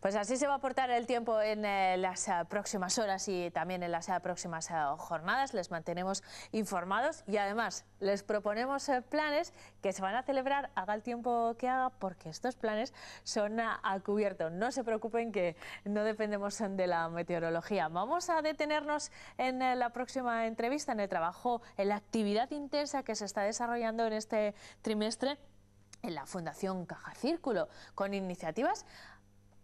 Pues así se va a portar el tiempo en eh, las eh, próximas horas y también en las eh, próximas jornadas. Les mantenemos informados y además les proponemos planes que se van a celebrar, haga el tiempo que haga, porque estos planes son a, cubierto. No se preocupen que no dependemos de la meteorología. Vamos a detenernos en la próxima entrevista, en el trabajo, en la actividad intensa que se está desarrollando en este trimestre en la Fundación Caja Círculo, con iniciativas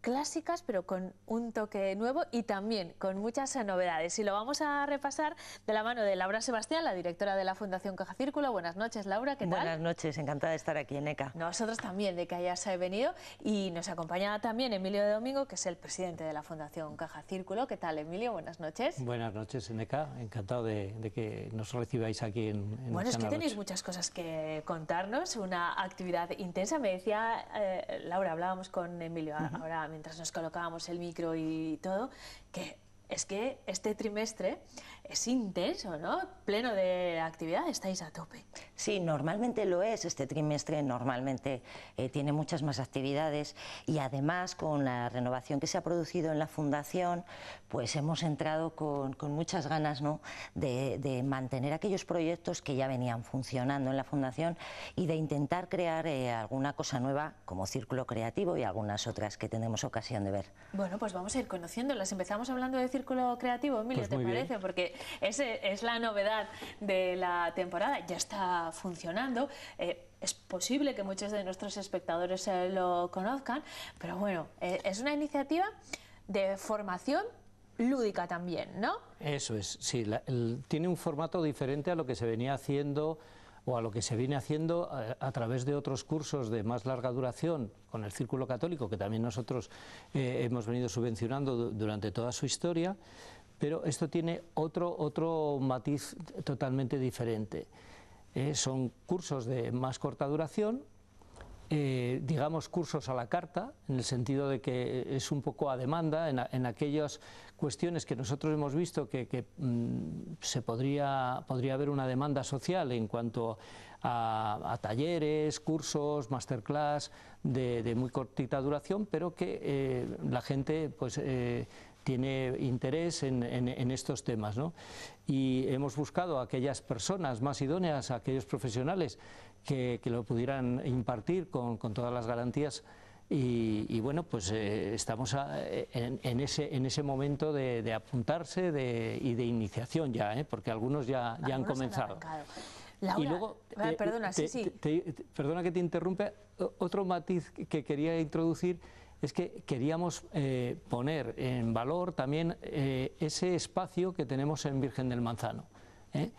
clásicas, pero con un toque nuevo y también con muchas novedades. Y lo vamos a repasar de la mano de Laura Sebastián, la directora de la Fundación Caja Círculo. Buenas noches, Laura, ¿qué tal? Buenas noches, encantada de estar aquí en ECA. Nosotros también, de que hayas venido. Y nos acompaña también Emilio de Domingo, que es el presidente de la Fundación Caja Círculo. ¿Qué tal, Emilio? Buenas noches. Buenas noches, Eneca. Encantado de, que nos recibáis aquí en, Bueno, es que tenéis muchas cosas que contarnos. Una actividad intensa. Me decía, eh, Laura, hablábamos con Emilio ahora mientras nos colocábamos el micro y todo, que es que este trimestre es intenso, ¿no? Pleno de actividad, estáis a tope. Sí, normalmente lo es. Este trimestre normalmente eh, tiene muchas más actividades y además con la renovación que se ha producido en la fundación, pues hemos entrado con, muchas ganas, ¿no? De, mantener aquellos proyectos que ya venían funcionando en la fundación y de intentar crear eh, alguna cosa nueva como círculo creativo y algunas otras que tenemos ocasión de ver. Bueno, pues vamos a ir conociéndolas. Empezamos hablando de círculo creativo, Emilio, pues ¿te parece? Porque es, es la novedad de la temporada, ya está funcionando. Eh, es posible que muchos de nuestros espectadores lo conozcan, pero bueno, eh, es una iniciativa de formación lúdica también, ¿no? Eso es, sí, tiene un formato diferente a lo que se venía haciendo o a lo que se viene haciendo eh, a, través de otros cursos de más larga duración con el Círculo Católico, que también nosotros hemos venido subvencionando durante toda su historia, pero esto tiene otro, otro matiz totalmente diferente. Eh, son cursos de más corta duración, eh, digamos, cursos a la carta, en el sentido de que es un poco a demanda en, aquellas cuestiones que nosotros hemos visto que, mm, se podría, podría haber una demanda social en cuanto a, talleres, cursos, masterclass de, muy cortita duración, pero que eh, la gente pues, tiene interés en, estos temas. ¿no? Y hemos buscado a aquellas personas más idóneas, a aquellos profesionales que, lo pudieran impartir con, todas las garantías y, bueno, pues eh, estamos en, ese, en ese momento de, apuntarse y de iniciación ya, ¿eh? porque algunos ya, ya han comenzado. y luego, ah, eh, perdona, sí, perdona que te interrumpe, otro matiz que quería introducir es que queríamos eh, poner en valor también eh, ese espacio que tenemos en Virgen del Manzano. Te ¿eh?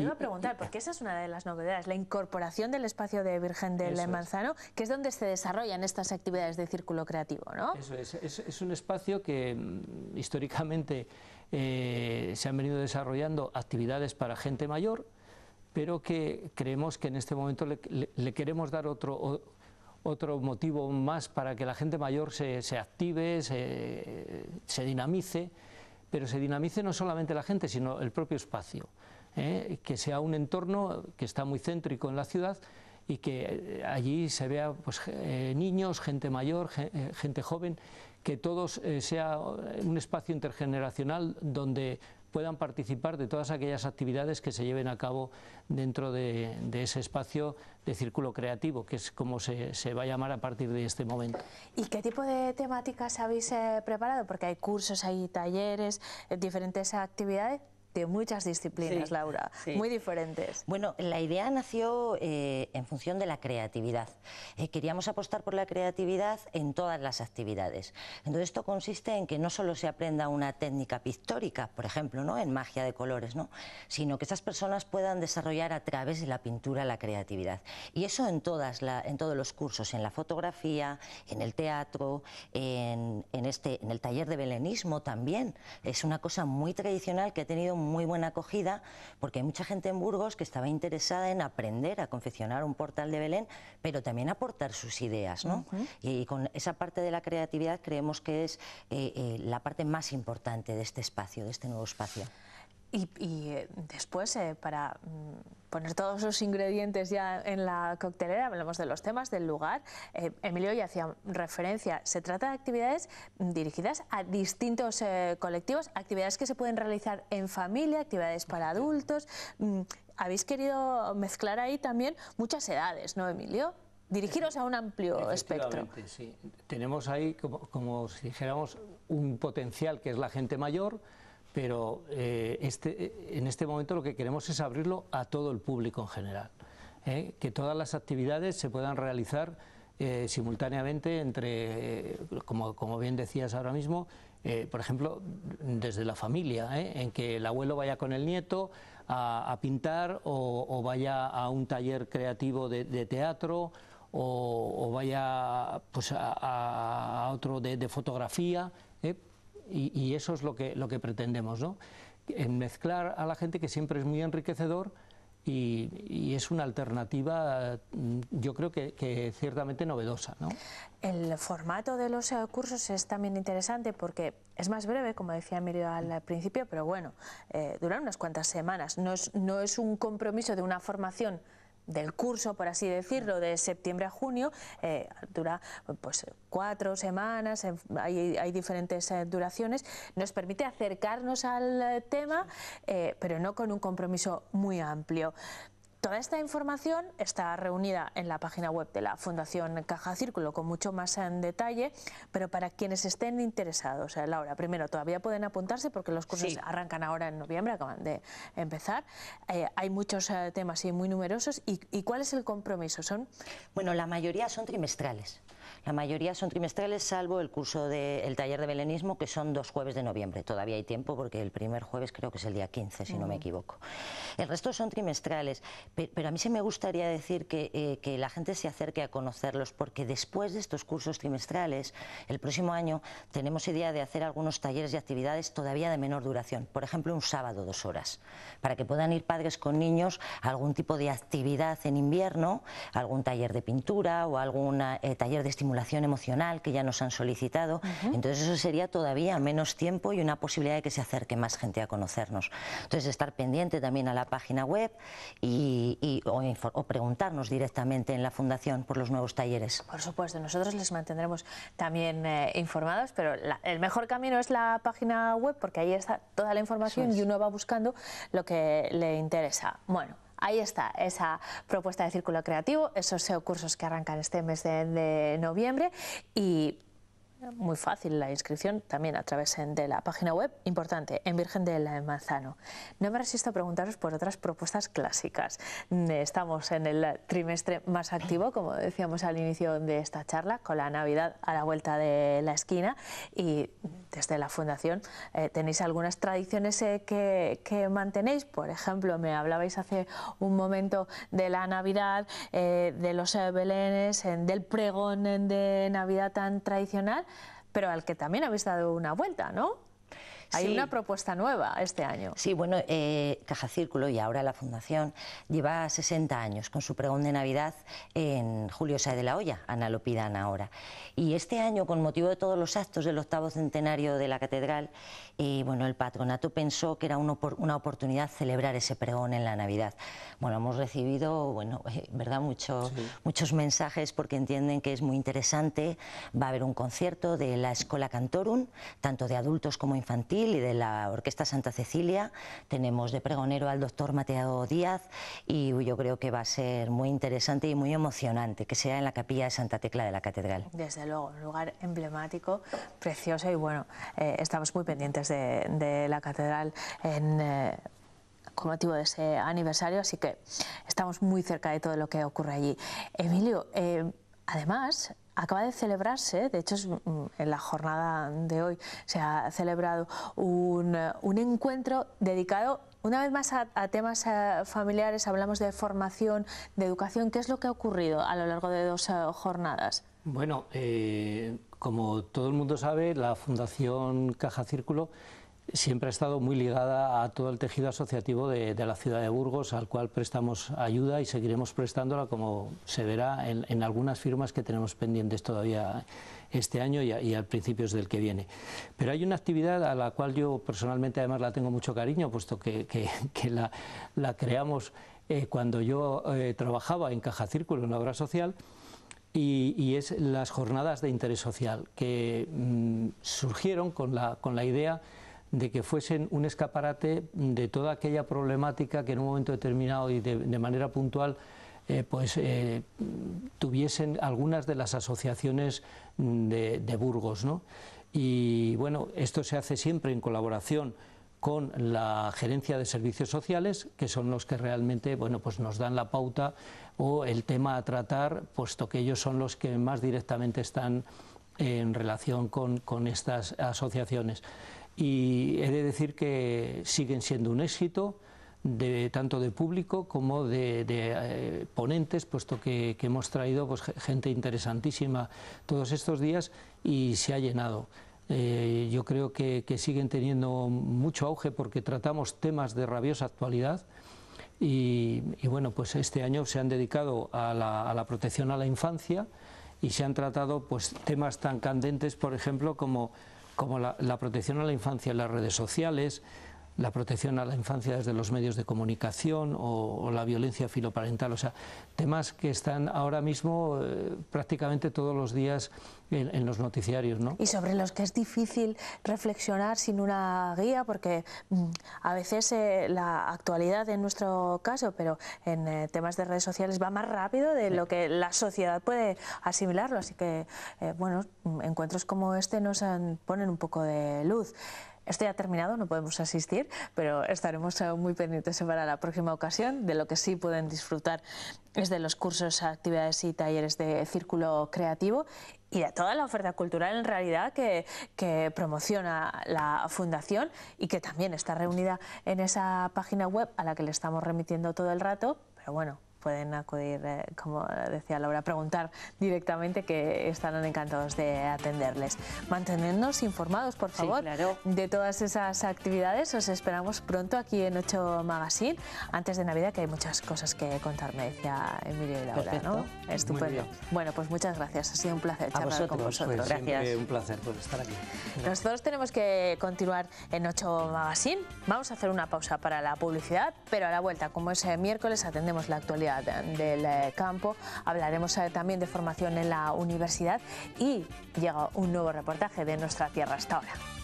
iba a preguntar, porque esa es una de las novedades, la incorporación del espacio de Virgen del Manzano, que es donde se desarrollan estas actividades de círculo creativo, ¿no? Eso es, un espacio que mm, históricamente se han venido desarrollando actividades para gente mayor, pero que creemos que en este momento le queremos dar otro, otro motivo más para que la gente mayor se, active, se, dinamice, pero se dinamice no solamente la gente, sino el propio espacio, ¿eh? que sea un entorno que está muy céntrico en la ciudad y que eh, allí se vea pues, eh, niños, gente mayor, gente joven, que todos sea un espacio intergeneracional donde puedan participar de todas aquellas actividades que se lleven a cabo dentro de, ese espacio de círculo creativo, que es como se, va a llamar a partir de este momento. ¿Y qué tipo de temáticas habéis eh, preparado? Porque hay cursos, hay talleres, eh, diferentes actividades de muchas disciplinas, Laura, muy diferentes. Bueno, la idea nació eh, en función de la creatividad. Eh, queríamos apostar por la creatividad en todas las actividades. Entonces esto consiste en que no solo se aprenda una técnica pictórica, por ejemplo, ¿no? en magia de colores, ¿no? sino que esas personas puedan desarrollar a través de la pintura la creatividad. Y eso en, todas la, en todos los cursos, en la fotografía, en el teatro, en, en este, en el taller de belenismo también. Es una cosa muy tradicional que ha tenido muy buena acogida, porque hay mucha gente en Burgos que estaba interesada en aprender a confeccionar un portal de Belén, pero también aportar sus ideas, ¿no? y, con esa parte de la creatividad creemos que es eh, eh, la parte más importante de este espacio, de este nuevo espacio. Y, eh, después, eh, para mm, poner todos los ingredientes ya en la coctelera, hablamos de los temas, del lugar. Eh, Emilio ya hacía referencia, se trata de actividades dirigidas a distintos colectivos, actividades que se pueden realizar en familia, actividades para adultos. Mm, habéis querido mezclar ahí también muchas edades, ¿no, Emilio? Dirigiros a un amplio espectro. Sí. Tenemos ahí, como si dijéramos, un potencial que es la gente mayor, pero eh, este, eh, en este momento lo que queremos es abrirlo a todo el público en general, ¿eh? que todas las actividades se puedan realizar simultáneamente entre, como, bien decías ahora mismo, por ejemplo, desde la familia, en que el abuelo vaya con el nieto a, pintar o, vaya a un taller creativo de, teatro o, vaya pues, a, otro de, de fotografía, y, eso es lo que, lo que pretendemos, ¿no? En mezclar a la gente que siempre es muy enriquecedor y, es una alternativa, mm, yo creo que, ciertamente novedosa. ¿no? El formato de los eh, cursos es también interesante porque es más breve, como decía Emilio al mm. principio, pero bueno, eh, duran unas cuantas semanas. No es, no es un compromiso de una formación del curso, por así decirlo, de septiembre a junio, eh, dura pues cuatro semanas, hay, diferentes eh, duraciones, nos permite acercarnos al eh, tema, pero no con un compromiso muy amplio. Toda esta información está reunida en la página web de la Fundación Caja Círculo con mucho más en detalle, pero para quienes estén interesados, eh, Laura, primero, todavía pueden apuntarse porque los cursos arrancan ahora en noviembre, acaban de empezar. Eh, hay muchos eh, temas y muy numerosos. ¿Y, cuál es el compromiso? ¿Son? Bueno, la mayoría son trimestrales. La mayoría son trimestrales, salvo el curso del taller de belenismo, que son dos jueves de noviembre. Todavía hay tiempo porque el primer jueves creo que es el día 15, si no me equivoco. El resto son trimestrales, pero a mí sí me gustaría decir eh, que, la gente se acerque a conocerlos, porque después de estos cursos trimestrales, el próximo año tenemos idea de hacer algunos talleres y actividades todavía de menor duración, por ejemplo un sábado dos horas, para que puedan ir padres con niños a algún tipo de actividad en invierno, algún taller de pintura o algún eh, taller de estimulación emocional que ya nos han solicitado. Entonces eso sería todavía menos tiempo y una posibilidad de que se acerque más gente a conocernos. Entonces estar pendiente también a la página web y o, preguntarnos directamente en la Fundación por los nuevos talleres. Por supuesto, nosotros les mantendremos también eh, informados, pero el mejor camino es la página web porque ahí está toda la información y uno va buscando lo que le interesa. Bueno. Ahí está esa propuesta de círculo creativo, esos cursos que arrancan este mes de, de noviembre y muy fácil la inscripción, también a través de la página web, importante, en Virgen del Manzano. No me resisto a preguntaros por otras propuestas clásicas. Mm, estamos en el trimestre más activo, como decíamos al inicio de esta charla, con la Navidad a la vuelta de la esquina y desde la Fundación eh, tenéis algunas tradiciones eh, que, mantenéis. Por ejemplo, me hablabais hace un momento de la Navidad, eh, de los belenes, del pregón de Navidad tan tradicional pero al que también habéis dado una vuelta, ¿no? Hay una propuesta nueva este año. Sí, bueno, eh, Caja Círculo y ahora la Fundación lleva 60 años con su pregón de Navidad en Julio Sae de la Hoya, Ana ahora. Y este año, con motivo de todos los actos del octavo centenario de la Catedral, eh, bueno, el patronato pensó que era una, oportunidad celebrar ese pregón en la Navidad. Bueno, hemos recibido, bueno, eh, ¿verdad? Mucho, Muchos mensajes porque entienden que es muy interesante. Va a haber un concierto de la Escola Cantorum, tanto de adultos como infantiles, y de la Orquesta Santa Cecilia. Tenemos de pregonero al doctor Mateo Díaz y yo creo que va a ser muy interesante y muy emocionante que sea en la capilla de Santa Tecla de la Catedral. Desde luego, un lugar emblemático, precioso y bueno, eh, estamos muy pendientes de, la catedral en... Eh, con motivo de ese aniversario, así que estamos muy cerca de todo lo que ocurre allí. Emilio, eh, además, acaba de celebrarse, de hecho mm, en la jornada de hoy se ha celebrado un, eh, un encuentro dedicado una vez más a, temas eh, familiares, hablamos de formación, de educación, ¿qué es lo que ha ocurrido a lo largo de dos eh, jornadas? Bueno, como todo el mundo sabe, la Fundación Caja Círculo siempre ha estado muy ligada a todo el tejido asociativo de, la ciudad de Burgos, al cual prestamos ayuda y seguiremos prestándola, como se verá en, algunas firmas que tenemos pendientes todavía este año y a, principios del que viene. Pero hay una actividad a la cual yo personalmente además la tengo mucho cariño, puesto que, la, creamos eh, cuando yo eh, trabajaba en Caja Círculo, en la obra social, y, es las jornadas de interés social, que mm, surgieron con la, con la idea de que fuesen un escaparate de toda aquella problemática que en un momento determinado y de, manera puntual eh, pues eh, tuviesen algunas de las asociaciones de, Burgos. Y bueno, esto se hace siempre en colaboración con la gerencia de servicios sociales, que son los que realmente bueno, pues nos dan la pauta o el tema a tratar, puesto que ellos son los que más directamente están en relación con, con estas asociaciones y he de decir que siguen siendo un éxito. De, tanto de público como de, eh, ponentes, puesto que, hemos traído pues, gente interesantísima todos estos días y se ha llenado. Eh, yo creo que, siguen teniendo mucho auge porque tratamos temas de rabiosa actualidad y, bueno, pues este año se han dedicado a la, a la, protección a la infancia y se han tratado pues temas tan candentes, por ejemplo, como como la, la protección a la infancia en las redes sociales, la protección a la infancia desde los medios de comunicación o, la violencia filoparental, o sea, temas que están ahora mismo eh, prácticamente todos los días en, los noticiarios. ¿no? Y sobre los que es difícil reflexionar sin una guía, porque mm, a veces eh, la actualidad en nuestro caso, pero en eh, temas de redes sociales va más rápido de lo que la sociedad puede asimilarlo, así que bueno, encuentros como este nos ponen un poco de luz. Esto ya ha terminado, no podemos asistir, pero estaremos eh, muy pendientes para la próxima ocasión. De lo que sí pueden disfrutar es de los cursos, actividades y talleres de círculo creativo y de toda la oferta cultural en realidad que, que, promociona la Fundación y que también está reunida en esa página web a la que le estamos remitiendo todo el rato. Pero bueno, pueden acudir, eh, como decía Laura, preguntar directamente que estarán encantados de atenderles. Mantenernos informados, por favor, de todas esas actividades. Os esperamos pronto aquí en 8 Magazine, antes de Navidad, que hay muchas cosas que contar, me decía Emilio y Laura. ¿no? Estupendo. Bueno, pues muchas gracias. Ha sido un placer charlar con vosotros. Pues, gracias. Un placer por estar aquí. Nosotros tenemos que continuar en 8 Magazine. Vamos a hacer una pausa para la publicidad, pero a la vuelta, como es eh, miércoles, atendemos la actualidad del eh, campo, hablaremos eh, también de formación en la universidad y llega un nuevo reportaje de Nuestra Tierra hasta ahora.